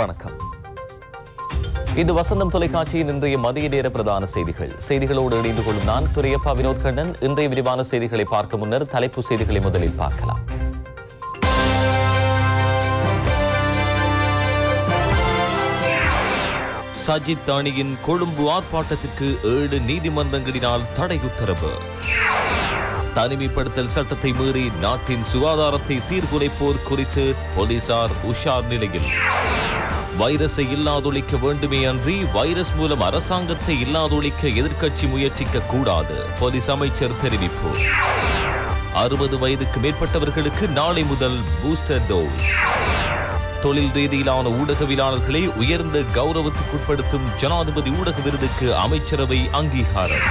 வணக்கம் இது வசந்தம் தொலைக்காட்சியின் இன்றைய மதிய நேர பிரதான செய்திகள் செய்திகளோடு இணைந்து கொள்ளும் நான் துரையப்பா வினோத் கண்ணன் இன்றைய விரிவான செய்திகளை பார்க்க முன்னர் தலைப்பு செய்திகளை முதலில் பார்க்கலாம் சஜித் அணியின் கொழும்பு ஆர்ப்பாட்டத்திற்கு ஏழு நீதிமன்றங்களினால் தடை உத்தரவு தனிமைப்படுத்தல் சட்டத்தை மீறி நாட்டின் சுகாதாரத்தை சீர்குலைப்போர் குறித்து போலீசார் உஷார் நிலையில் வைரஸை இல்லாதொழிக்க வேண்டுமே அன்றி வைரஸ் மூலம் அரசாங்கத்தை இல்லாதொழிக்க எதிர்க்கட்சி முயற்சிக்க கூடாது போலீஸ் அமைச்சர் தெரிவிப்பு அறுபது வயதுக்கு மேற்பட்டவர்களுக்கு நாளை முதல் பூஸ்டர் டோஸ் தொழில் ரீதியிலான ஊடகவியலாளர்களை உயர்ந்த கௌரவத்துக்குட்படுத்தும் ஜனாதிபதி ஊடக விருதுக்கு அமைச்சரவை அங்கீகாரம்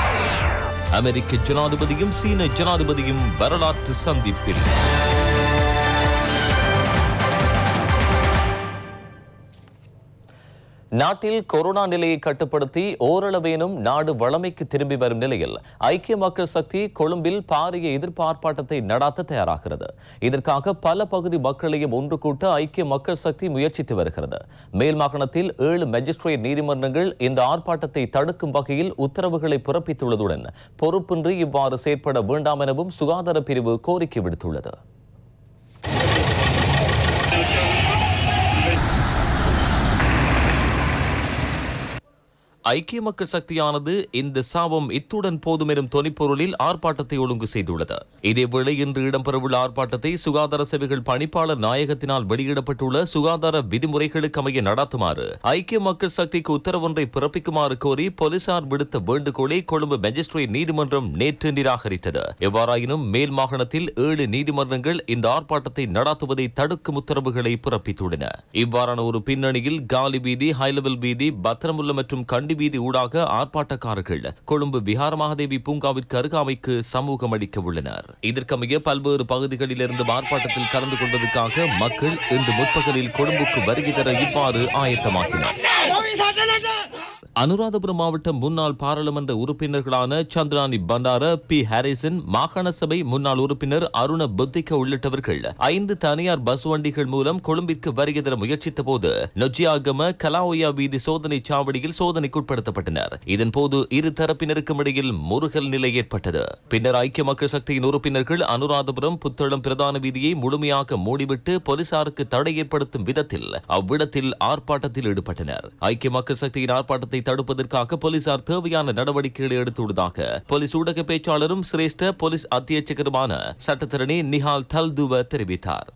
அமெரிக்க ஜனாதிபதியும் சீன ஜனாதிபதியும் வரலாற்று சந்திப்பில் நாட்டில் கொரோனா நிலையை கட்டுப்படுத்தி ஓரளவேனும் நாடு வளமைக்கு திரும்பி வரும் நிலையில் ஐக்கிய மக்கள் சக்தி கொழும்பில் பாரிய எதிர்ப்பாட்டத்தை நடாத்த தயாராகிறது இதற்காக பல பகுதி மக்களையும் ஒன்று கூட்ட ஐக்கிய மக்கள் சக்தி முயற்சித்து வருகிறது மேல் மாகாணத்தில் ஏழு மெஜிஸ்ட்ரேட் நீதிமன்றங்கள் இந்த ஆர்ப்பாட்டத்தை தடுக்கும் வகையில் உத்தரவுகளை பிறப்பித்துள்ளதுடன் பொறுப்பின்றி இவ்வாறு செயற்பட வேண்டாம் எனவும் சுகாதார பிரிவு கோரிக்கை விடுத்துள்ளது ஐக்கிய மக்கள் சக்தியானது இந்த சாபம் இத்துடன் போதுமெனும் தொனிப்பொருளில் ஆர்ப்பாட்டத்தை ஒழுங்கு செய்துள்ளது இதேவேளை இன்று இடம்பெறவுள்ள ஆர்ப்பாட்டத்தை சுகாதார சேவைகள் பணிப்பாளர் நாயகத்தினால் வெளியிடப்பட்டுள்ள சுகாதார விதிமுறைகளுக்கு அமைய நடாத்துமாறு ஐக்கிய மக்கள் சக்திக்கு உத்தரவொன்றை பிறப்பிக்குமாறு கோரி போலீசார் விடுத்த வேண்டுகோளை கொழும்பு மெஜிஸ்ட்ரேட் நீதிமன்றம் நேற்று நிராகரித்தது எவ்வாறாயினும் மேல் மாகாணத்தில் ஏழு நீதிமன்றங்கள் இந்த ஆர்ப்பாட்டத்தை நடாத்துவதை தடுக்கும் உத்தரவுகளை பிறப்பித்துள்ளன இவ்வாறான ஒரு பின்னணியில் காலி வீதி ஹைலெவல் வீதி பத்திரமுல்ல மற்றும் கண்டி நடுவீதி வீதி ஊடாக ஆர்ப்பாட்டக்காரர்கள் கொழும்பு விஹார மகாதேவி பூங்காவிற்கு அருகாமைக்கு சமூகம் அளிக்க உள்ளனர் இதற்கமைய பல்வேறு பகுதிகளிலிருந்து ஆர்ப்பாட்டத்தில் கலந்து கொள்வதற்காக மக்கள் இன்று முற்பகலில் கொழும்புக்கு வருகை தர இவ்வாறு ஆயத்தமாக்கினார் அனுராதபுரம் மாவட்ட முன்னாள் பாராளுமன்ற உறுப்பினர்களான சந்திராணி பண்டார பி ஹாரிசன் மாகாண சபை முன்னாள் உறுப்பினர் அருண புத்திக உள்ளிட்டவர்கள் ஐந்து தனியார் பஸ் வண்டிகள் மூலம் கொழும்பிற்கு வருகை தர முயற்சித்த போது நொச்சியாகம கலாவயா வீதி சோதனை சாவடியில் சோதனைக்குட்படுத்தப்பட்டனர் இதன்போது இரு தரப்பினருக்கும் இடையில் முருகல் நிலை ஏற்பட்டது பின்னர் ஐக்கிய மக்கள் சக்தியின் உறுப்பினர்கள் அனுராதபுரம் புத்தளம் பிரதான வீதியை முழுமையாக மூடிவிட்டு போலீசாருக்கு தடை ஏற்படுத்தும் விதத்தில் அவ்விடத்தில் ஆர்ப்பாட்டத்தில் ஈடுபட்டனர் ஐக்கிய மக்கள் சக்தியின் ஆர்ப்பாட்டத்தை தடுப்பதற்காக போலீசார் தேவையான நடவடிக்கைகளை எடுத்துள்ளதாக போலீஸ் ஊடக பேச்சாளரும் சிரேஷ்ட போலீஸ் அத்தியட்சகருமான சட்டத்திறனி நிஹால் தல்துவ தெரிவித்தார்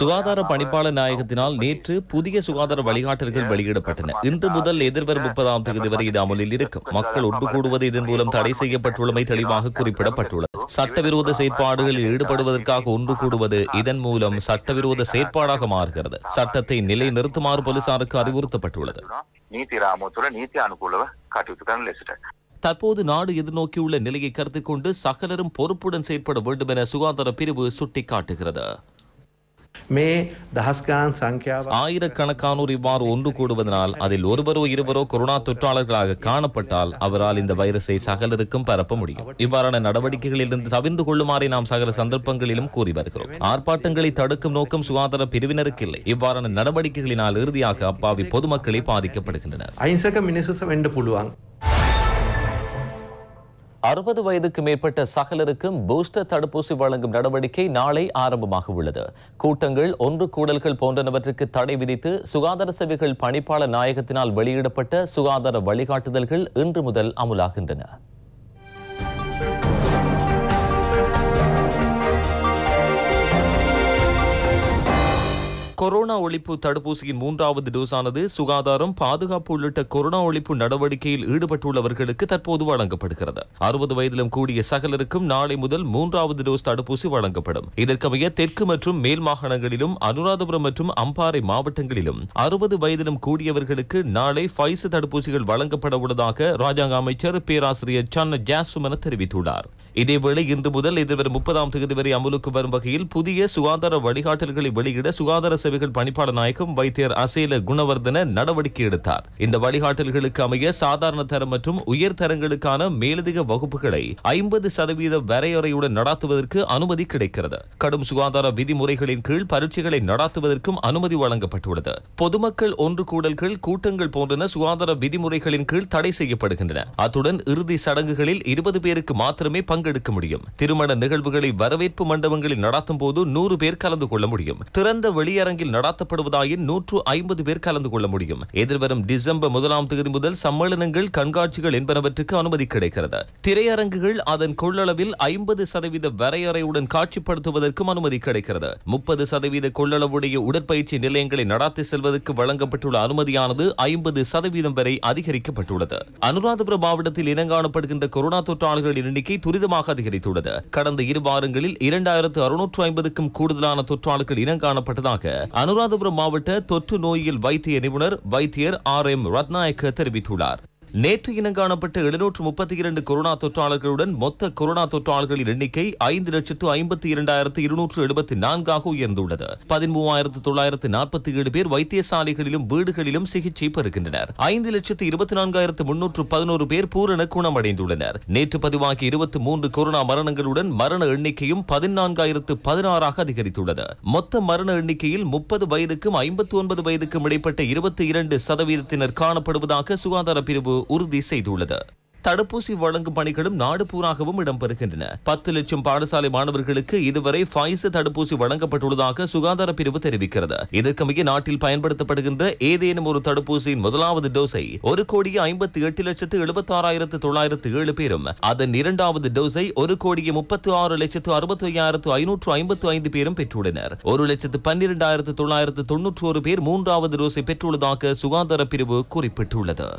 சுகாதார பணிப்பாளர் நாயகத்தினால் நேற்று புதிய சுகாதார வழிகாட்டல்கள் வெளியிடப்பட்டன இன்று முதல் எதிர்வரும் முப்பதாம் தேதி வரை இது அமலில் இருக்கும் மக்கள் ஒன்று கூடுவது இதன் மூலம் தடை செய்யப்பட்டுள்ளமை தெளிவாக குறிப்பிடப்பட்டுள்ளது சட்டவிரோத செயற்பாடுகளில் ஈடுபடுவதற்காக ஒன்று கூடுவது இதன் மூலம் சட்டவிரோத செயற்பாடாக மாறுகிறது சட்டத்தை நிலை நிறுத்துமாறு போலீசாருக்கு அறிவுறுத்தப்பட்டுள்ளது நீதி ராமத்துற நீதி அனுகூல காட்டி தற்போது நாடு எதிர்நோக்கியுள்ள நிலையை கருத்தில் கொண்டு சகலரும் பொறுப்புடன் செயற்பட வேண்டும் என சுகாதார பிரிவு சுட்டிக்காட்டுகிறது ஆயிரக்கணக்கானோர் இவ்வாறு ஒன்று கூடுவதனால் அதில் ஒருவரோ இருவரோ கொரோனா தொற்றாளர்களாக காணப்பட்டால் அவரால் இந்த வைரஸை சகலருக்கும் பரப்ப முடியும் இவ்வாறான நடவடிக்கைகளில் இருந்து தவிர்ந்து கொள்ளுமாறே நாம் சகல சந்தர்ப்பங்களிலும் கூறி வருகிறோம் ஆர்ப்பாட்டங்களை தடுக்கும் நோக்கம் சுகாதார பிரிவினருக்கு இல்லை இவ்வாறான நடவடிக்கைகளினால் இறுதியாக அப்பாவி பொதுமக்களை பாதிக்கப்படுகின்றனர் அறுபது வயதுக்கு மேற்பட்ட சகலருக்கும் பூஸ்டர் தடுப்பூசி வழங்கும் நடவடிக்கை நாளை ஆரம்பமாக உள்ளது கூட்டங்கள் ஒன்று கூடல்கள் போன்றனவற்றுக்கு தடை விதித்து சுகாதார சேவைகள் பணிப்பாளர் நாயகத்தினால் வெளியிடப்பட்ட சுகாதார வழிகாட்டுதல்கள் இன்று முதல் அமுலாகின்றன கொரோனா ஒழிப்பு தடுப்பூசியின் மூன்றாவது டோஸானது சுகாதாரம் பாதுகாப்பு உள்ளிட்ட கொரோனா ஒழிப்பு நடவடிக்கையில் ஈடுபட்டுள்ளவர்களுக்கு தற்போது வழங்கப்படுகிறது அறுபது வயதிலும் கூடிய சகலருக்கும் நாளை முதல் மூன்றாவது டோஸ் தடுப்பூசி வழங்கப்படும் இதற்கமைய தெற்கு மற்றும் மேல் மாகாணங்களிலும் அனுராதபுரம் மற்றும் அம்பாறை மாவட்டங்களிலும் அறுபது வயதிலும் கூடியவர்களுக்கு நாளை பைசு தடுப்பூசிகள் வழங்கப்பட உள்ளதாக ராஜாங்க அமைச்சர் பேராசிரியர் சன்ன ஜாசுமன தெரிவித்துள்ளார் இதேவேளை இன்று முதல் எதிர்வரும் முப்பதாம் தேதி வரை அமலுக்கு வரும் வகையில் புதிய சுகாதார வழிகாட்டல்களை வெளியிட சுகாதார சேவைகள் பணிப்பாளர் நாயகம் வைத்தியர் அசேல குணவர்தன நடவடிக்கை எடுத்தார் இந்த வழிகாட்டல்களுக்கு அமைய சாதாரண தரம் மற்றும் உயர் தரங்களுக்கான மேலதிக வகுப்புகளை ஐம்பது சதவீத வரையறையுடன் நடத்துவதற்கு அனுமதி கிடைக்கிறது கடும் சுகாதார விதிமுறைகளின் கீழ் பரீட்சைகளை நடத்துவதற்கும் அனுமதி வழங்கப்பட்டுள்ளது பொதுமக்கள் ஒன்று கூடல்கள் கூட்டங்கள் போன்றன சுகாதார விதிமுறைகளின் கீழ் தடை செய்யப்படுகின்றன அத்துடன் இறுதி சடங்குகளில் இருபது பேருக்கு மாத்திரமே பங்கு பங்கெடுக்க முடியும் திருமண நிகழ்வுகளை வரவேற்பு மண்டபங்களில் நடாத்தும் போது நூறு பேர் கலந்து கொள்ள முடியும் திறந்த வெளியரங்கில் நடாத்தப்படுவதாயின் நூற்று ஐம்பது பேர் கலந்து கொள்ள முடியும் எதிர்வரும் டிசம்பர் முதலாம் தேதி முதல் சம்மேளனங்கள் கண்காட்சிகள் என்பனவற்றுக்கு அனுமதி கிடைக்கிறது திரையரங்குகள் அதன் கொள்ளளவில் ஐம்பது சதவீத வரையறையுடன் காட்சிப்படுத்துவதற்கும் அனுமதி கிடைக்கிறது முப்பது சதவீத கொள்ளளவுடைய உடற்பயிற்சி நிலையங்களை நடாத்தி செல்வதற்கு வழங்கப்பட்டுள்ள அனுமதியானது ஐம்பது சதவீதம் வரை அதிகரிக்கப்பட்டுள்ளது அனுராதபுர மாவட்டத்தில் இனங்காணப்படுகின்ற கொரோனா தொற்றாளர்களின் எண்ணிக்கை துரிதமாக வேகமாக அதிகரித்துள்ளது கடந்த இரு வாரங்களில் இரண்டாயிரத்து அறுநூற்று ஐம்பதுக்கும் கூடுதலான தொற்றாளர்கள் இனங்காணப்பட்டதாக அனுராதபுரம் மாவட்ட தொற்று நோயில் வைத்திய நிபுணர் வைத்தியர் ஆர் எம் ரத்நாயக்க தெரிவித்துள்ளார் நேற்று இனம் காணப்பட்ட எழுநூற்று முப்பத்தி இரண்டு கொரோனா தொற்றாளர்களுடன் மொத்த கொரோனா தொற்றாளர்களின் எண்ணிக்கை ஐந்து லட்சத்து ஐம்பத்தி இரண்டாயிரத்து இருநூற்று எழுபத்தி நான்காக உயர்ந்துள்ளது பதிமூவாயிரத்து தொள்ளாயிரத்து நாற்பத்தி ஏழு பேர் வைத்தியசாலைகளிலும் வீடுகளிலும் சிகிச்சை பெறுகின்றனர் ஐந்து லட்சத்து இருபத்தி நான்காயிரத்து முன்னூற்று பதினோரு பேர் பூரண குணமடைந்துள்ளனர் நேற்று பதிவாகி இருபத்தி மூன்று கொரோனா மரணங்களுடன் மரண எண்ணிக்கையும் பதினான்காயிரத்து பதினாறாக அதிகரித்துள்ளது மொத்த மரண எண்ணிக்கையில் முப்பது வயதுக்கும் ஐம்பத்தி ஒன்பது வயதுக்கும் இடைப்பட்ட இருபத்தி இரண்டு சதவீதத்தினர் காணப்படுவதாக சுகாதார பிரிவு உறுதி செய்துள்ளது தடுப்பூசி வழங்கும் பணிகளும் நாடு பூராகவும் இடம்பெறுகின்றன பத்து லட்சம் பாடசாலை மாணவர்களுக்கு இதுவரை ஃபைசர் தடுப்பூசி வழங்கப்பட்டுள்ளதாக சுகாதார பிரிவு தெரிவிக்கிறது இதற்கமைய நாட்டில் பயன்படுத்தப்படுகின்ற ஏதேனும் ஒரு தடுப்பூசியின் முதலாவது டோஸை ஒரு கோடியே ஐம்பத்தி எட்டு லட்சத்து எழுபத்தி ஆறாயிரத்து தொள்ளாயிரத்து ஏழு பேரும் அதன் இரண்டாவது டோஸை ஒரு கோடியே முப்பத்து ஆறு லட்சத்து அறுபத்தி ஐயாயிரத்து ஐநூற்று ஐம்பத்து ஐந்து பேரும் பெற்றுள்ளனர் ஒரு லட்சத்து பன்னிரெண்டாயிரத்து தொள்ளாயிரத்து தொன்னூற்று ஒரு பேர் மூன்றாவது டோஸை பெற்றுள்ளதாக சுகாதார பிரிவு குறிப்பிட்டுள்ளது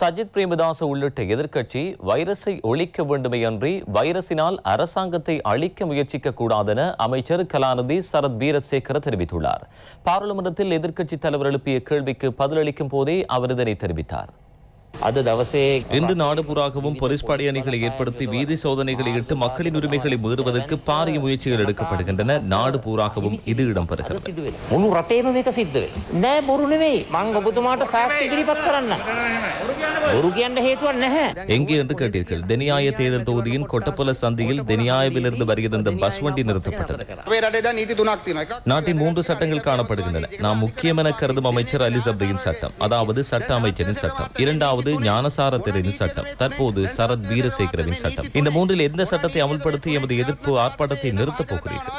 சஜித் பிரேமதாச உள்ளிட்ட எதிர்க்கட்சி வைரஸை ஒழிக்க வேண்டுமையன்றி வைரஸினால் அரசாங்கத்தை அழிக்க முயற்சிக்க கூடாதென அமைச்சர் கலாநிதி சரத் வீரசேகர தெரிவித்துள்ளார் பாராளுமன்றத்தில் எதிர்க்கட்சித் தலைவர் எழுப்பிய கேள்விக்கு பதிலளிக்கும் போதே அவர் இதனை தெரிவித்தார் இந்து நாடு பூராகவும் போலீஸ் படையணிகளை ஏற்படுத்தி வீதி சோதனைகளை இட்டு மக்களின் உரிமைகளை மீறுவதற்கு பாரிய முயற்சிகள் எடுக்கப்படுகின்றன நாடு பூராகவும் இது இடம்பெறுகிறது எங்கே என்று கேட்டீர்கள் தெனியாய தேர்தல் தொகுதியின் கொட்டப்புல சந்தியில் தெனியாயவிலிருந்து வருகிற பஸ் வண்டி நிறுத்தப்பட்டது நாட்டின் மூன்று சட்டங்கள் காணப்படுகின்றன நாம் முக்கியமென கருதும் அமைச்சர் அலி சட்டம் அதாவது சட்ட அமைச்சரின் சட்டம் இரண்டாவது என்பது ஞானசார தெரிவின் சட்டம் தற்போது சரத் வீரசேகரவின் சட்டம் இந்த மூன்றில் எந்த சட்டத்தை அமல்படுத்தி எமது எதிர்ப்பு ஆர்ப்பாட்டத்தை நிறுத்தப் போகிறீர்கள்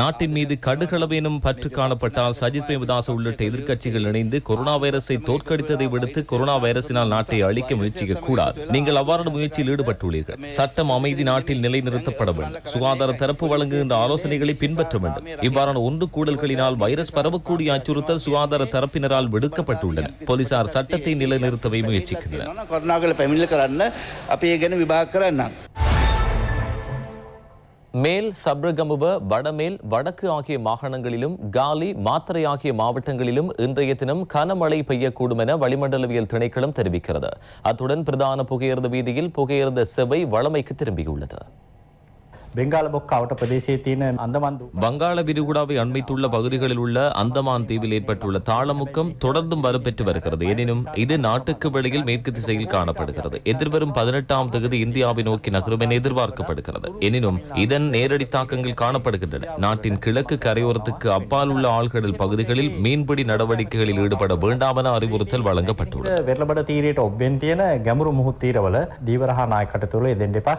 நாட்டின் மீது கடுகளவேனும் பற்று காணப்பட்டால் சஜித் பிரேமதாஸ் உள்ளிட்ட எதிர்க்கட்சிகள் இணைந்து கொரோனா வைரஸை தோற்கடித்ததை விடுத்து கொரோனா வைரஸினால் நாட்டை அழிக்க முயற்சிக்க கூடாது நீங்கள் அவ்வாறான முயற்சியில் ஈடுபட்டுள்ளீர்கள் சட்டம் அமைதி நாட்டில் நிலைநிறுத்தப்பட வேண்டும் சுகாதார தரப்பு வழங்குகின்ற ஆலோசனைகளை பின்பற்ற வேண்டும் இவ்வாறான ஒன்று கூடல்களினால் வைரஸ் பரவக்கூடிய அச்சுறுத்தல் சுகாதார தரப்பினரால் விடுக்கப்பட்டுள்ளன போலீசார் சட்டத்தை நிலைநிறுத்தவை முயற்சிக்கின்றனர் மேல் சப்ரகமுப வடமேல் வடக்கு ஆகிய மாகாணங்களிலும் காலி மாத்திரை ஆகிய மாவட்டங்களிலும் இன்றைய தினம் கனமழை பெய்யக்கூடும் என வளிமண்டலவியல் திணைக்களம் தெரிவிக்கிறது அத்துடன் பிரதான புகையிரத வீதியில் புகையிரத செவை வளமைக்கு திரும்பியுள்ளது பெங்கால பொக்காவட்ட அந்தமான் வங்காள விரிகுடாவை அண்மைத்துள்ள பகுதிகளில் உள்ள அந்தமான் தீவில் ஏற்பட்டுள்ள தாளமுக்கம் தொடர்ந்தும் வலுப்பெற்று வருகிறது எனினும் இது நாட்டுக்கு வெளியில் மேற்கு திசையில் காணப்படுகிறது எதிர்வரும் பதினெட்டாம் தொகுதி இந்தியாவை நோக்கி நகரும் என எதிர்பார்க்கப்படுகிறது எனினும் இதன் நேரடி தாக்கங்கள் காணப்படுகின்றன நாட்டின் கிழக்கு கரையோரத்துக்கு அப்பால் உள்ள ஆழ்கடல் பகுதிகளில் மீன்பிடி நடவடிக்கைகளில் ஈடுபட வேண்டாம் என அறிவுறுத்தல் வழங்கப்பட்டுள்ளது தீரவல தீவிரஹா நாயக்கட்டத்தில் எதிர்ப்பா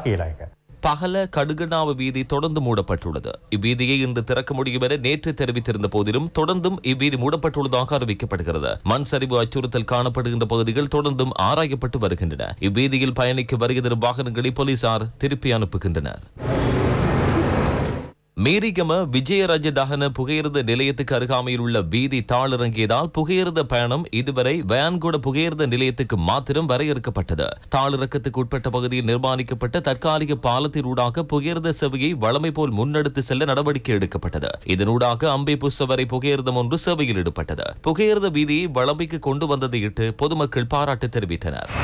பகல கடுகனாவு வீதி தொடர்ந்து மூடப்பட்டுள்ளது இவ்வீதியை இன்று திறக்க முடியும் என நேற்று தெரிவித்திருந்த போதிலும் தொடர்ந்தும் இவ்வீதி மூடப்பட்டுள்ளதாக அறிவிக்கப்படுகிறது மண் சரிவு அச்சுறுத்தல் காணப்படுகின்ற பகுதிகள் தொடர்ந்தும் ஆராயப்பட்டு வருகின்றன இவ்வீதியில் பயணிக்க வருகிற வாகனங்களை போலீசார் திருப்பி அனுப்புகின்றனர் மேரிகம விஜயராஜ தகன புகையிரத நிலையத்துக்கு அருகாமையில் உள்ள வீதி தாளிறங்கியதால் புகையிரத பயணம் இதுவரை வயான்கூட புகையிரத நிலையத்துக்கு மாத்திரம் வரையறுக்கப்பட்டது தாளிறக்கத்துக்கு உட்பட்ட பகுதியில் நிர்மாணிக்கப்பட்ட தற்காலிக ஊடாக புகையிரத சேவையை வளமை போல் முன்னெடுத்து செல்ல நடவடிக்கை எடுக்கப்பட்டது இதனூடாக அம்பை வரை புகையிரதம் ஒன்று சேவையில் ஈடுபட்டது புகையிரத வீதியை வளமைக்கு கொண்டு வந்ததையிட்டு பொதுமக்கள் பாராட்டு தெரிவித்தனர்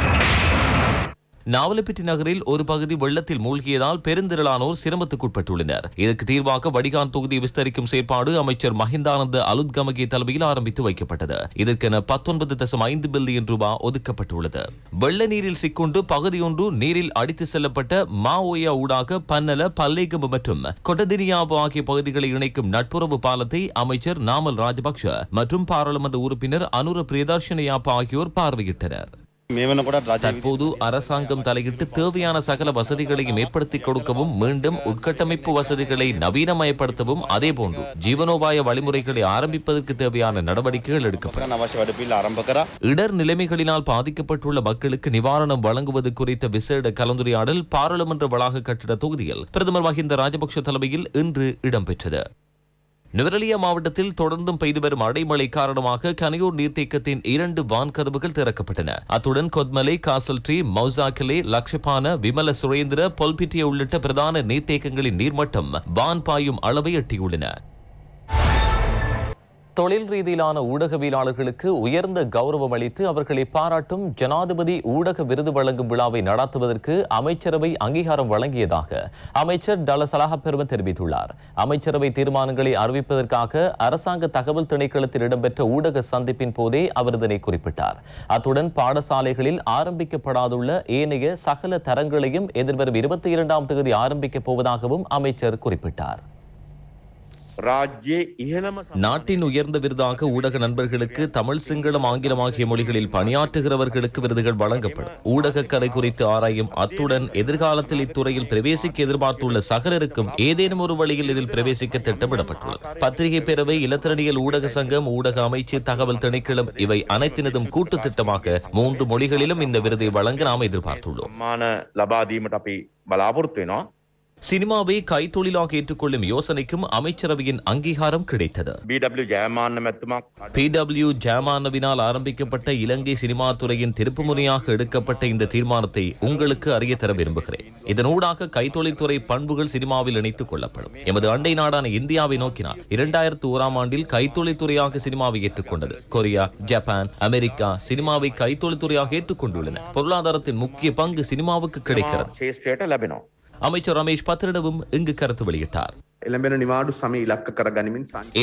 நாவலப்பிட்டி நகரில் ஒரு பகுதி வெள்ளத்தில் மூழ்கியதால் பெருந்திரளானோர் சிரமத்துக்குட்பட்டுள்ளனர் இதற்கு தீர்வாக வடிகான் தொகுதி விஸ்தரிக்கும் செயற்பாடு அமைச்சர் மஹிந்தானந்த அலுத்கமகி தலைமையில் ஆரம்பித்து வைக்கப்பட்டது இதற்கென பத்தொன்பது தசம் ஐந்து பில்லியன் ரூபாய் ஒதுக்கப்பட்டுள்ளது வெள்ள நீரில் சிக்கொண்டு பகுதியொன்று நீரில் அடித்து செல்லப்பட்ட மாவோயா ஊடாக பன்னல பல்லேகம்பு மற்றும் கொட்டதினியாபு ஆகிய பகுதிகளை இணைக்கும் நட்புறவு பாலத்தை அமைச்சர் நாமல் ராஜபக்ஷ மற்றும் பாராளுமன்ற உறுப்பினர் அனுர பிரியதர்ஷனியாப்பா ஆகியோர் பார்வையிட்டனர் தற்போது அரசாங்கம் தலையிட்டு தேவையான சகல வசதிகளையும் ஏற்படுத்தி கொடுக்கவும் மீண்டும் உட்கட்டமைப்பு வசதிகளை நவீனமயப்படுத்தவும் அதே போன்று ஜீவனோபாய வழிமுறைகளை ஆரம்பிப்பதற்கு தேவையான நடவடிக்கைகள் எடுக்கப்படும் இடர் நிலைமைகளினால் பாதிக்கப்பட்டுள்ள மக்களுக்கு நிவாரணம் வழங்குவது குறித்த விசேட கலந்துரையாடல் பாராளுமன்ற வளாக கட்டிட தொகுதியில் பிரதமர் மஹிந்த ராஜபக்ஷ தலைமையில் இன்று இடம்பெற்றது நுவரெலியா மாவட்டத்தில் தொடர்ந்தும் பெய்து வரும் அடைமழை காரணமாக கனையூர் நீர்த்தேக்கத்தின் இரண்டு வான் கதவுகள் திறக்கப்பட்டன அத்துடன் Kotmale Castlereagh Maussakelle Laxapana Wimalasurendra Polpitiya உள்ளிட்ட பிரதான நீர்த்தேக்கங்களின் நீர்மட்டம் வான் பாயும் அளவை எட்டியுள்ளன தொழில் ரீதியிலான ஊடகவியலாளர்களுக்கு உயர்ந்த கௌரவம் அளித்து அவர்களை பாராட்டும் ஜனாதிபதி ஊடக விருது வழங்கும் விழாவை நடத்துவதற்கு அமைச்சரவை அங்கீகாரம் வழங்கியதாக அமைச்சர் டல சலாஹப்பெரும தெரிவித்துள்ளார் அமைச்சரவை தீர்மானங்களை அறிவிப்பதற்காக அரசாங்க தகவல் திணைக்களத்தில் இடம்பெற்ற ஊடக சந்திப்பின் போதே அவர் இதனை குறிப்பிட்டார் அத்துடன் பாடசாலைகளில் ஆரம்பிக்கப்படாதுள்ள ஏனைய சகல தரங்களையும் எதிர்வரும் இருபத்தி இரண்டாம் தேதி ஆரம்பிக்கப் போவதாகவும் அமைச்சர் குறிப்பிட்டார் நாட்டின் உயர்ந்த விருதாக ஊடக நண்பர்களுக்கு தமிழ் சிங்களம் ஆங்கிலம் ஆகிய மொழிகளில் பணியாற்றுகிறவர்களுக்கு விருதுகள் வழங்கப்படும் ஊடக கலை குறித்து ஆராயும் அத்துடன் எதிர்காலத்தில் இத்துறையில் பிரவேசிக்க எதிர்பார்த்துள்ள சகலருக்கும் ஏதேனும் ஒரு வழியில் இதில் பிரவேசிக்க திட்டமிடப்பட்டுள்ளது பத்திரிகை பேரவை இலத்திரனியல் ஊடக சங்கம் ஊடக அமைச்சு தகவல் திணைக்களம் இவை அனைத்தினதும் கூட்டு திட்டமாக மூன்று மொழிகளிலும் இந்த விருதை வழங்க நாம் எதிர்பார்த்துள்ளோம் சினிமாவை கைத்தொழிலாக ஏற்றுக்கொள்ளும் யோசனைக்கும் அமைச்சரவையின் அங்கீகாரம் கிடைத்தது பி டபிள்யூ ஜெயமானவினால் ஆரம்பிக்கப்பட்ட இலங்கை சினிமா துறையின் திருப்புமுனையாக எடுக்கப்பட்ட இந்த தீர்மானத்தை உங்களுக்கு அறிய தர விரும்புகிறேன் இதனூடாக கைத்தொழில்துறை பண்புகள் சினிமாவில் இணைத்துக் கொள்ளப்படும் எமது அண்டை நாடான இந்தியாவை நோக்கினால் இரண்டாயிரத்து ஓராம் ஆண்டில் கைத்தொழில்துறையாக சினிமாவை ஏற்றுக்கொண்டது கொரியா ஜப்பான் அமெரிக்கா சினிமாவை கைத்தொழில்துறையாக ஏற்றுக்கொண்டுள்ளன பொருளாதாரத்தின் முக்கிய பங்கு சினிமாவுக்கு கிடைக்கிறது அமைச்சர் ரமேஷ் பத்திரனவும் இங்கு கருத்து வெளியிட்டார்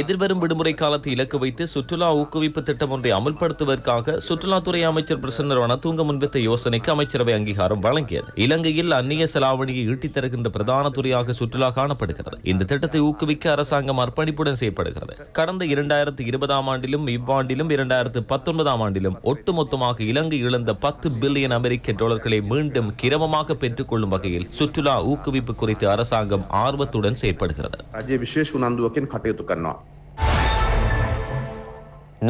எதிர்வரும் விடுமுறை காலத்தை இலக்கு வைத்து சுற்றுலா ஊக்குவிப்பு திட்டம் ஒன்றை அமல்படுத்துவதற்காக சுற்றுலாத்துறை அமைச்சர் பிரசன்னர் தூங்க முன்வைத்த யோசனைக்கு அமைச்சரவை அங்கீகாரம் வழங்கியது இலங்கையில் அந்நிய செலாவணியை ஈட்டித் தருகின்ற பிரதான துறையாக சுற்றுலா காணப்படுகிறது இந்த திட்டத்தை ஊக்குவிக்க அரசாங்கம் அர்ப்பணிப்புடன் செய்யப்படுகிறது கடந்த இரண்டாயிரத்தி இருபதாம் ஆண்டிலும் இவ்வாண்டிலும் இரண்டாயிரத்து பத்தொன்பதாம் ஆண்டிலும் ஒட்டுமொத்தமாக இலங்கை இழந்த பத்து பில்லியன் அமெரிக்க டாலர்களை மீண்டும் கிரமமாக பெற்றுக்கொள்ளும் வகையில் சுற்றுலா ஊக்குவிப்பு குறித்து அரசாங்கம் ஆர்வத்துடன் செயல்படுகிறது රජය විශේෂ උනන්දුවකින් කටයුතු කරනවා.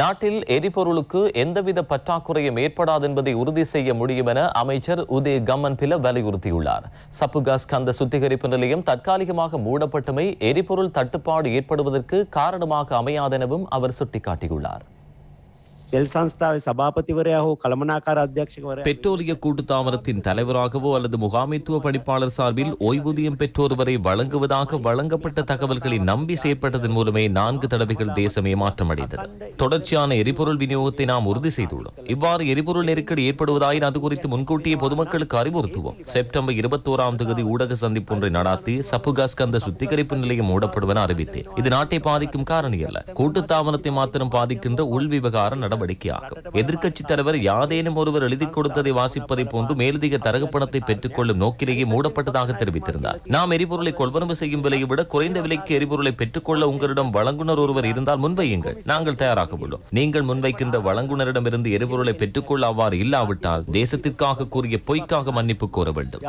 நாட்டில் எரிபொருளுக்கு எந்தவித பற்றாக்குறையும் ஏற்படாது என்பதை உறுதி செய்ய முடியும் என அமைச்சர் உதய கம்மன் பில வலியுறுத்தியுள்ளார் சப்புகாஸ் கந்த சுத்திகரிப்பு நிலையம் தற்காலிகமாக மூடப்பட்டமை எரிபொருள் தட்டுப்பாடு ஏற்படுவதற்கு காரணமாக அமையாதெனவும் அவர் சுட்டிக்காட்டியுள்ளார் තෙල් සංස්ථාව සභාපතිවරයා හෝ කළමනාකාර අධ්‍යක්ෂකවර பெட்ரோலிய கூட்டுத்தாமரத்தின் தலைவராகவோ அல்லது முகாமைத்துவ பணிப்பாளர் சார்பில் ஓய்வூதியம் பெற்றோர்வரை வழங்குவதாக வழங்கப்பட்ட தகவல்களை நம்பி செய்யப்பட்டதன் மூலமே நான்கு தடவைகள் தேசமே மாற்றமடைந்தது தொடர்ச்சியான எரிபொருள் விநியோகத்தை நாம் உறுதி செய்துள்ளோம் இவ்வாறு எரிபொருள் நெருக்கடி ஏற்படுவதாயின் அது குறித்து முன்கூட்டியே பொதுமக்களுக்கு அறிவுறுத்துவோம் செப்டம்பர் இருபத்தோராம் தேதி ஊடக சந்திப்பு ஒன்றை நடாத்தி சப்புகாஸ்கந்த சுத்திகரிப்பு நிலையம் மூடப்படுவென அறிவித்தேன் இது நாட்டை பாதிக்கும் காரணி அல்ல கூட்டு கூட்டுத்தாமரத்தை மாத்திரம் பாதிக்கின்ற உள்விவகார நடவடிக்கை நடவடிக்கையாகும் எதிர்க்கட்சித் தலைவர் யாதேனும் ஒருவர் எழுதி கொடுத்ததை வாசிப்பதை போன்று மேலதிக தரகு பணத்தை கொள்ளும் நோக்கிலேயே மூடப்பட்டதாக தெரிவித்திருந்தார் நாம் எரிபொருளை கொள்வனவு செய்யும் விலையை விட குறைந்த விலைக்கு எரிபொருளை பெற்றுக்கொள்ள உங்களிடம் வழங்குனர் ஒருவர் இருந்தால் முன்வையுங்கள் நாங்கள் தயாராக உள்ளோம் நீங்கள் முன்வைக்கின்ற வழங்குனரிடமிருந்து எரிபொருளை பெற்றுக்கொள்ள அவ்வாறு இல்லாவிட்டால் தேசத்திற்காக கூறிய பொய்க்காக மன்னிப்பு கோர வேண்டும்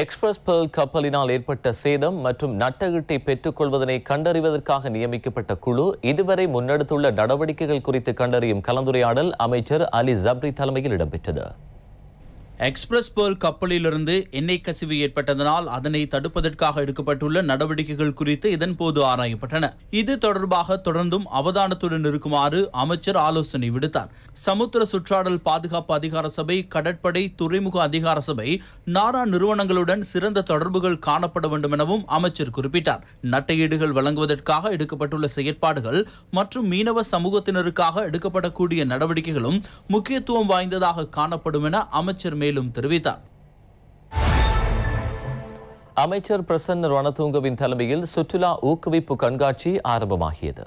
எக்ஸ்பிரஸ் பேல் கப்பலினால் ஏற்பட்ட சேதம் மற்றும் நட்டகட்டை பெற்றுக்கொள்வதனை கண்டறிவதற்காக நியமிக்கப்பட்ட குழு இதுவரை முன்னெடுத்துள்ள நடவடிக்கைகள் குறித்து கண்டறியும் கலந்துரையாடல் அமைச்சர் அலி ஜப்ரி தலைமையில் இடம்பெற்றது எக்ஸ்பிரஸ் பேர்ல் கப்பலிலிருந்து எண்ணெய் கசிவு ஏற்பட்டதனால் அதனை தடுப்பதற்காக எடுக்கப்பட்டுள்ள நடவடிக்கைகள் குறித்து இதன் போது ஆராயப்பட்டன இது தொடர்பாக தொடர்ந்தும் அவதானத்துடன் இருக்குமாறு அமைச்சர் ஆலோசனை விடுத்தார் சமுத்திர சுற்றாடல் பாதுகாப்பு அதிகார சபை கடற்படை துறைமுக அதிகார சபை நாரா நிறுவனங்களுடன் சிறந்த தொடர்புகள் காணப்பட வேண்டும் எனவும் அமைச்சர் குறிப்பிட்டார் நட்டையீடுகள் வழங்குவதற்காக எடுக்கப்பட்டுள்ள செயற்பாடுகள் மற்றும் மீனவ சமூகத்தினருக்காக எடுக்கப்படக்கூடிய நடவடிக்கைகளும் முக்கியத்துவம் வாய்ந்ததாக காணப்படும் என அமைச்சர் மேலும் தெரிவித்தார் அமைச்சர் பிரசன்ன ரணதுங்கவின் தலைமையில் சுற்றுலா ஊக்குவிப்பு கண்காட்சி ஆரம்பமாகியது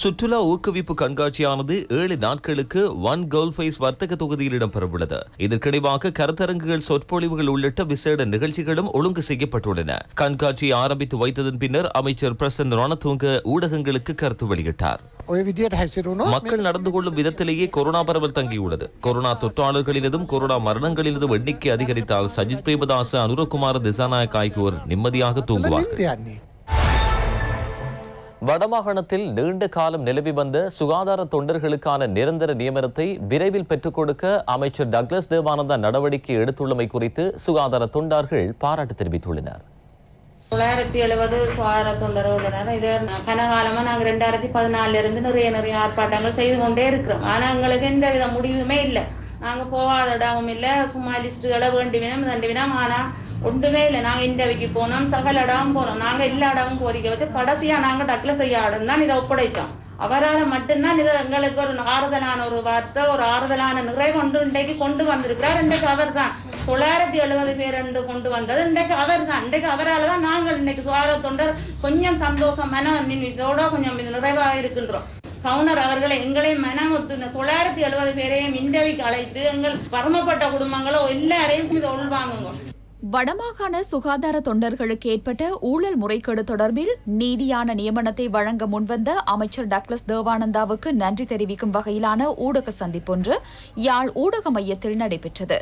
சுற்றுலா ஊக்குவிப்பு கண்காட்சியானது ஏழு நாட்களுக்கு ஒன் கோல்ஃபைஸ் வர்த்தக தொகுதியில் இடம்பெறவுள்ளது இதற்கிடையாக கருத்தரங்குகள் சொற்பொழிவுகள் உள்ளிட்ட விசேட நிகழ்ச்சிகளும் ஒழுங்கு செய்யப்பட்டுள்ளன கண்காட்சியை ஆரம்பித்து வைத்ததன் பின்னர் அமைச்சர் பிரசன்ன ரணதுங்க ஊடகங்களுக்கு கருத்து வெளியிட்டார் oh, oh, மக்கள் நடந்து கொள்ளும் விதத்திலேயே கொரோனா பரவல் தங்கியுள்ளது கொரோனா தொற்றாளர்களினதும் கொரோனா மரணங்களினதும் எண்ணிக்கை அதிகரித்தால் சஜித் பிரேமதாஸ் அனுரகுமார் திசாநாயக் ஆகியோர் நிம்மதியாக தூங்குவார்கள் வடமாகாணத்தில் நீண்ட காலம் நிலவி வந்த சுகாதார தொண்டர்களுக்கான நிரந்தர நியமனத்தை விரைவில் பெற்றுக் கொடுக்க அமைச்சர் டக்ளஸ் தேவானந்தா நடவடிக்கை எடுத்துள்ளமை குறித்து சுகாதார தொண்டார்கள் பாராட்டு தெரிவித்துள்ளனர் தொள்ளாயிரத்தி எழுபது சுகாதார தொண்டர் உள்ளனர் இது கனகாலமா நாங்க ரெண்டாயிரத்தி பதினாலுல இருந்து நிறைய நிறைய ஆர்ப்பாட்டங்கள் செய்து கொண்டே இருக்கிறோம் ஆனா எங்களுக்கு எந்த வித முடிவுமே இல்லை நாங்க போகாத இடமும் இல்லை சும்மா லிஸ்டுகளை வேண்டி வேணும் வேண்டி வேணும் ஆனா ஒன்றுமே இல்லை நாங்க இண்டவைக்கு போனோம் சகல இடம் போனோம் நாங்க எல்லா இடமும் கோரிக்கை வச்சு கடைசியா நாங்க டக்ல செய்ய இடம் தான் இதை ஒப்படைத்தோம் அவரால் மட்டும்தான் இது எங்களுக்கு ஒரு ஆறுதலான ஒரு வார்த்தை ஒரு ஆறுதலான நிறைவு ஒன்று இன்றைக்கு கொண்டு வந்திருக்கிறார் இன்றைக்கு அவர் தான் தொள்ளாயிரத்தி எழுபது பேர் என்று கொண்டு வந்தது இன்றைக்கு அவர் தான் இன்றைக்கு அவரால் தான் நாங்கள் இன்றைக்கு சுகாதார தொண்டர் கொஞ்சம் சந்தோஷம் மன இதோட கொஞ்சம் நிறைவாக இருக்கின்றோம் கவுனர் அவர்களை எங்களை மனம் ஒத்து தொள்ளாயிரத்தி எழுபது பேரையும் இந்தவிக்கு அழைத்து எங்கள் பரமப்பட்ட குடும்பங்களோ எல்லாரையும் இதை உள்வாங்குங்க வடமாகாண சுகாதார தொண்டர்களுக்கு ஏற்பட்ட ஊழல் முறைகேடு தொடர்பில் நீதியான நியமனத்தை வழங்க முன்வந்த அமைச்சர் டக்ளஸ் தேவானந்தாவுக்கு நன்றி தெரிவிக்கும் வகையிலான ஊடக சந்திப்பொன்று யாழ் ஊடக மையத்தில் நடைபெற்றது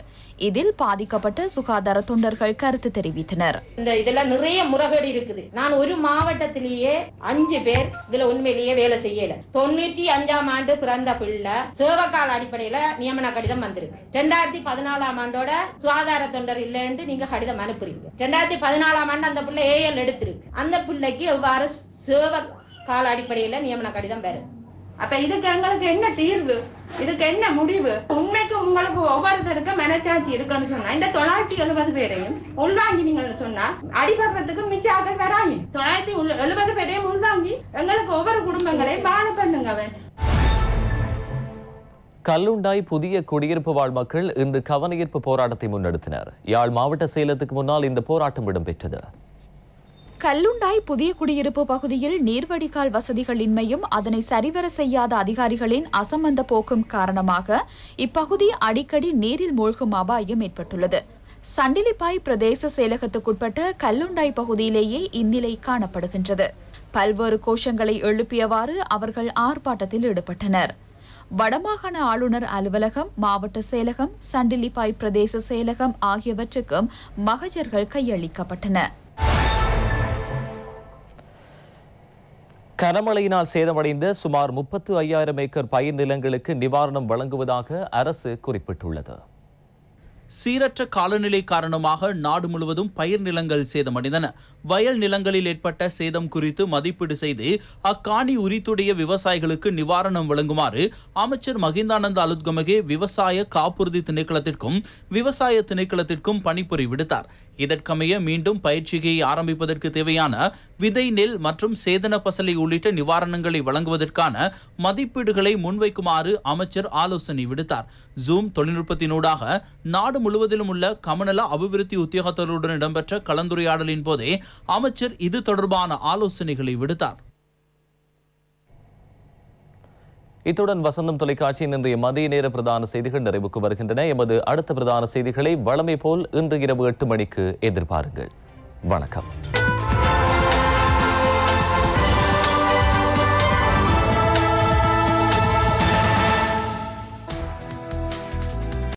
இதில் பாதிக்கப்பட்ட சுகாதார தொண்டர்கள் கருத்து தெரிவித்தனர் இந்த இதெல்லாம் நிறைய முறைகேடு இருக்குது நான் ஒரு மாவட்டத்திலேயே அஞ்சு பேர் இதுல உண்மையிலேயே வேலை செய்யல தொண்ணூத்தி அஞ்சாம் ஆண்டு பிறந்த பிள்ள சேவக்கால அடிப்படையில நியமன கடிதம் வந்திருக்கு ரெண்டாயிரத்தி பதினாலாம் ஆண்டோட சுகாதார தொண்டர் இல்லைன்னு நீங்க கடிதம் அனுப்புறீங்க ரெண்டாயிரத்தி பதினாலாம் ஆண்டு அந்த பிள்ளை ஏஎல் எடுத்திருக்கு அந்த பிள்ளைக்கு எவ்வாறு சேவ கால அடிப்படையில நியமன கடிதம் பெறும் அப்ப இதுக்கு எங்களுக்கு என்ன தீர்வு இதுக்கு என்ன முடிவு உண்மைக்கு உங்களுக்கு ஒவ்வொருத்தருக்கும் மனசாட்சி இருக்குன்னு சொன்னா இந்த தொள்ளாயிரத்தி எழுபது பேரையும் நீங்க சொன்னா அடிபடுறதுக்கு மிச்சாக வராங்க தொள்ளாயிரத்தி எழுபது பேரையும் உள்வாங்கி எங்களுக்கு ஒவ்வொரு குடும்பங்களையும் பாலு பண்ணுங்க அவன் கல்லுண்டாய் புதிய குடியிருப்பு வாழ் மக்கள் இந்த கவனயீர்ப்பு போராட்டத்தை முன்னெடுத்தனர் யாழ் மாவட்ட செயலத்துக்கு முன்னால் இந்த போராட்டம் இடம்பெற்றது கல்லுண்டாய் புதிய குடியிருப்பு பகுதியில் நீர்வடிகால் வசதிகள் இன்மையும் அதனை சரிவர செய்யாத அதிகாரிகளின் அசம்பந்த போக்கும் காரணமாக இப்பகுதி அடிக்கடி நீரில் மூழ்கும் அபாயம் ஏற்பட்டுள்ளது சண்டிலிப்பாய் பிரதேச செயலகத்துக்குட்பட்ட கல்லுண்டாய் பகுதியிலேயே இந்நிலை காணப்படுகின்றது பல்வேறு கோஷங்களை எழுப்பியவாறு அவர்கள் ஆர்ப்பாட்டத்தில் ஈடுபட்டனர் வடமாகாண ஆளுநர் அலுவலகம் மாவட்ட செயலகம் சண்டிலிப்பாய் பிரதேச செயலகம் ஆகியவற்றுக்கும் மகஜர்கள் கையளிக்கப்பட்டன கனமழையினால் சேதமடைந்த சுமார் முப்பத்து ஐயாயிரம் ஏக்கர் பயிர் நிலங்களுக்கு நிவாரணம் வழங்குவதாக அரசு குறிப்பிட்டுள்ளது சீரற்ற காலநிலை காரணமாக நாடு முழுவதும் பயிர் நிலங்கள் சேதமடைந்தன வயல் நிலங்களில் ஏற்பட்ட சேதம் குறித்து மதிப்பீடு செய்து அக்காணி உரித்துடைய விவசாயிகளுக்கு நிவாரணம் வழங்குமாறு அமைச்சர் மகிந்தானந்த அலுத்கமகே விவசாய காப்புறுதி திணைக்களத்திற்கும் விவசாய திணைக்களத்திற்கும் பணிபுரி விடுத்தார் இதற்கமைய மீண்டும் பயிற்சியை ஆரம்பிப்பதற்கு தேவையான விதை நெல் மற்றும் சேதன பசலை உள்ளிட்ட நிவாரணங்களை வழங்குவதற்கான மதிப்பீடுகளை முன்வைக்குமாறு அமைச்சர் ஆலோசனை விடுத்தார் ஜூம் தொழில்நுட்பத்தினூடாக நாடு நாடு முழுவதிலும் உள்ள கமநல அபிவிருத்தி உத்தியோகத்தருடன் இடம்பெற்ற கலந்துரையாடலின் போதே அமைச்சர் இது தொடர்பான ஆலோசனைகளை விடுத்தார் இத்துடன் வசந்தம் தொலைக்காட்சியின் இன்றைய மதிய நேர பிரதான செய்திகள் நிறைவுக்கு வருகின்றன எமது அடுத்த பிரதான செய்திகளை வளமை போல் இன்று இரவு எட்டு மணிக்கு எதிர்பாருங்கள் வணக்கம்